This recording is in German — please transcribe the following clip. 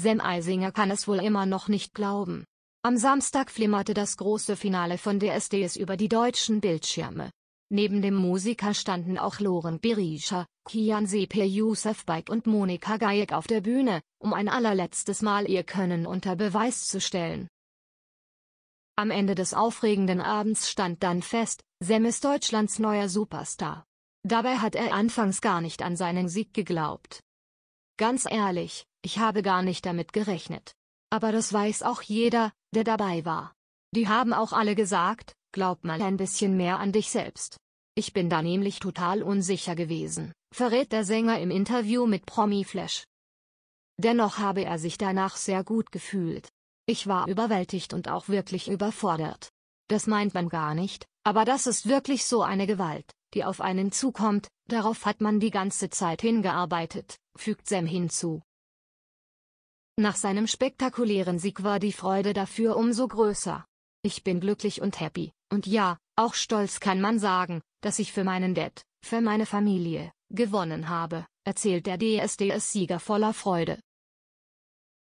Sam Eisinger kann es wohl immer noch nicht glauben. Am Samstag flimmerte das große Finale von DSDS über die deutschen Bildschirme. Neben dem Musiker standen auch Loren Berisha, Kian Sepe, Yusuf Baik und Monika Gajek auf der Bühne, um ein allerletztes Mal ihr Können unter Beweis zu stellen. Am Ende des aufregenden Abends stand dann fest, Sam ist Deutschlands neuer Superstar. Dabei hat er anfangs gar nicht an seinen Sieg geglaubt. Ganz ehrlich, ich habe gar nicht damit gerechnet. Aber das weiß auch jeder, der dabei war. Die haben auch alle gesagt, glaub mal ein bisschen mehr an dich selbst. Ich bin da nämlich total unsicher gewesen, verrät der Sänger im Interview mit Promi Flash. Dennoch habe er sich danach sehr gut gefühlt. Ich war überwältigt und auch wirklich überfordert. Das meint man gar nicht, aber das ist wirklich so eine Gewalt, die auf einen zukommt, darauf hat man die ganze Zeit hingearbeitet, fügt Sam hinzu. Nach seinem spektakulären Sieg war die Freude dafür umso größer. Ich bin glücklich und happy, und ja, auch stolz kann man sagen, dass ich für meinen Dad, für meine Familie, gewonnen habe, erzählt der DSDS-Sieger voller Freude.